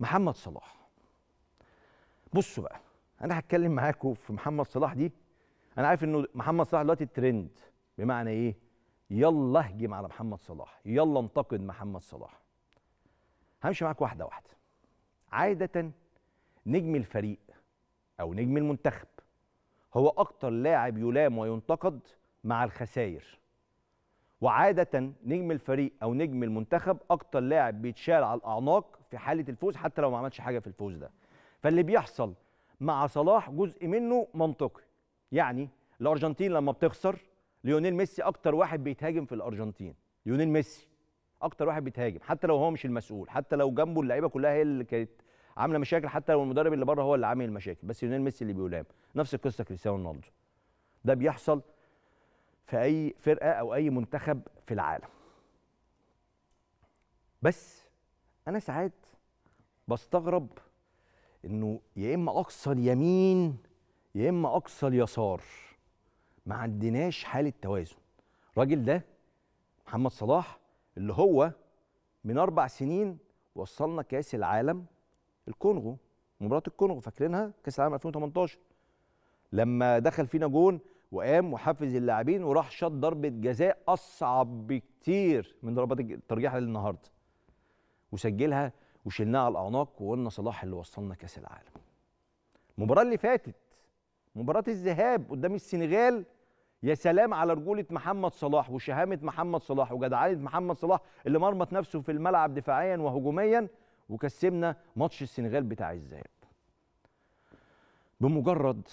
محمد صلاح بصوا بقى انا هتكلم معاكم في محمد صلاح دي انا عارف انه محمد صلاح دلوقتي ترند بمعنى ايه يلا اهجم على محمد صلاح يلا انتقد محمد صلاح همشي معاك واحده واحده عاده نجم الفريق او نجم المنتخب هو اكتر لاعب يلام وينتقد مع الخسائر وعاده نجم الفريق او نجم المنتخب اكتر لاعب بيتشال على الاعناق في حاله الفوز حتى لو ما عملش حاجه في الفوز ده فاللي بيحصل مع صلاح جزء منه منطقي يعني الارجنتين لما بتخسر ليونيل ميسي اكتر واحد بيتهاجم في الارجنتين ليونيل ميسي اكتر واحد بيتهاجم حتى لو هو مش المسؤول حتى لو جنبه اللعيبه كلها هي اللي كانت عامله مشاكل حتى لو المدرب اللي بره هو اللي عامل المشاكل بس ليونيل ميسي اللي بيلام نفس القصه كريستيانو رونالدو ده بيحصل في اي فرقه او اي منتخب في العالم بس انا ساعات بستغرب انه يا اما اقصى اليمين يا اما اقصى اليسار ما عندناش حاله توازن الراجل ده محمد صلاح اللي هو من اربع سنين وصلنا كاس العالم الكونغو مباراه الكونغو فاكرينها كاس العالم 2018 لما دخل فينا جون وقام وحفز اللاعبين وراح شاط ضربه جزاء اصعب بكتير من ضربات الترجيح للنهارده وسجلها وشلناها على الاعناق وقلنا صلاح اللي وصلنا كاس العالم المباراه اللي فاتت مباراه الذهاب قدام السنغال يا سلام على رجوله محمد صلاح وشهامه محمد صلاح وجدعانه محمد صلاح اللي مرمط نفسه في الملعب دفاعيا وهجوميا وكسبنا ماتش السنغال بتاع الذهاب بمجرد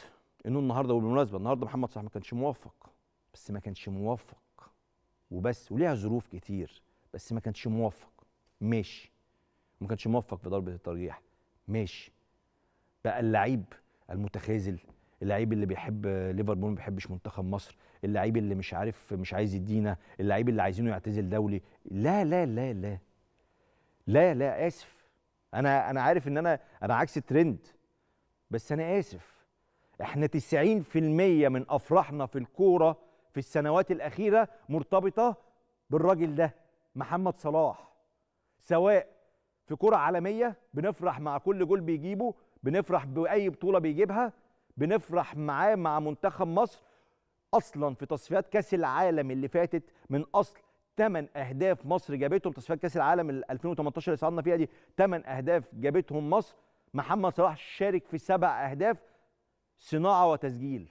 انه النهارده وبالمناسبه النهارده محمد صلاح ما كانش موفق بس ما كانش موفق وبس وليها ظروف كتير بس ما كانش موفق ماشي ما كانش موفق في ضربه الترجيح ماشي بقى اللعيب المتخاذل اللعيب اللي بيحب ليفربول ما بيحبش منتخب مصر اللعيب اللي مش عارف مش عايز يدينا اللعيب اللي عايزينه يعتزل دولي لا لا لا لا لا لا اسف انا انا عارف ان انا انا عكس الترند بس انا اسف احنا 90% من افراحنا في الكوره في السنوات الاخيره مرتبطه بالراجل ده محمد صلاح سواء في كره عالميه بنفرح مع كل جول بيجيبه بنفرح باي بطوله بيجيبها بنفرح معاه مع منتخب مصر اصلا في تصفيات كاس العالم اللي فاتت من اصل 8 اهداف مصر جابتهم تصفيات كاس العالم 2018 اللي صعدنا فيها دي 8 اهداف جابتهم مصر محمد صلاح شارك في سبع اهداف صناعه وتسجيل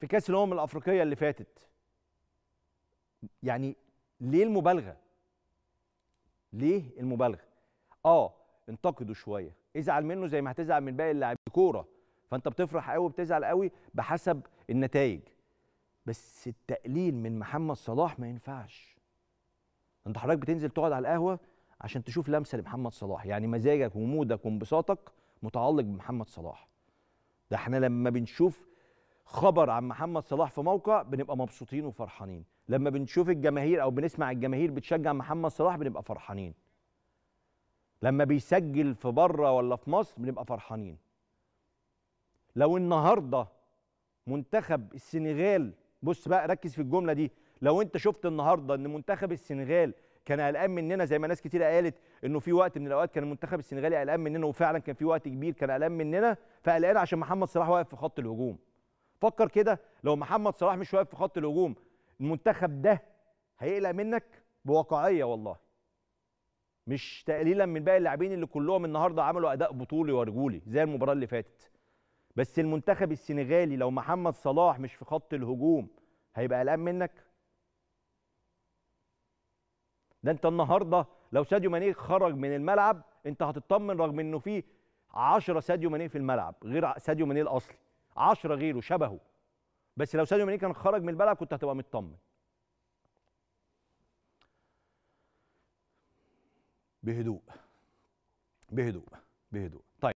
في كاس الامم الافريقيه اللي فاتت يعني ليه المبالغه ليه المبالغه اه انتقده شويه ازعل منه زي ما هتزعل من باقي اللاعبين كوره فانت بتفرح قوي وبتزعل قوي بحسب النتائج بس التقليل من محمد صلاح ما ينفعش انت حضرتك بتنزل تقعد على القهوه عشان تشوف لمسه لمحمد صلاح يعني مزاجك ومودك وانبساطك متعلق بمحمد صلاح ده احنا لما بنشوف خبر عن محمد صلاح في موقع بنبقى مبسوطين وفرحانين لما بنشوف الجماهير او بنسمع الجماهير بتشجع محمد صلاح بنبقى فرحانين لما بيسجل في بره ولا في مصر بنبقى فرحانين لو النهارده منتخب السنغال بص بقى ركز في الجمله دي لو انت شفت النهارده ان منتخب السنغال كان قلقان مننا زي ما ناس كتير قالت انه في وقت من الاوقات كان المنتخب السنغالي قلقان مننا وفعلا كان في وقت كبير كان قلقان مننا فقلقان عشان محمد صلاح واقف في خط الهجوم فكر كده لو محمد صلاح مش واقف في خط الهجوم المنتخب ده هيقلق منك بواقعيه والله مش تقليلا من باقي اللاعبين اللي كلهم النهارده عملوا اداء بطولي ورجولي زي المباراه اللي فاتت بس المنتخب السنغالي لو محمد صلاح مش في خط الهجوم هيبقى قلقان منك ده انت النهارده لو ساديو ماني خرج من الملعب انت هتطمن رغم انه في 10 ساديو ماني في الملعب غير ساديو ماني الاصلي 10 غيره شبهه بس لو ساديو ماني كان خرج من الملعب كنت هتبقى مطمن بهدوء بهدوء بهدوء طيب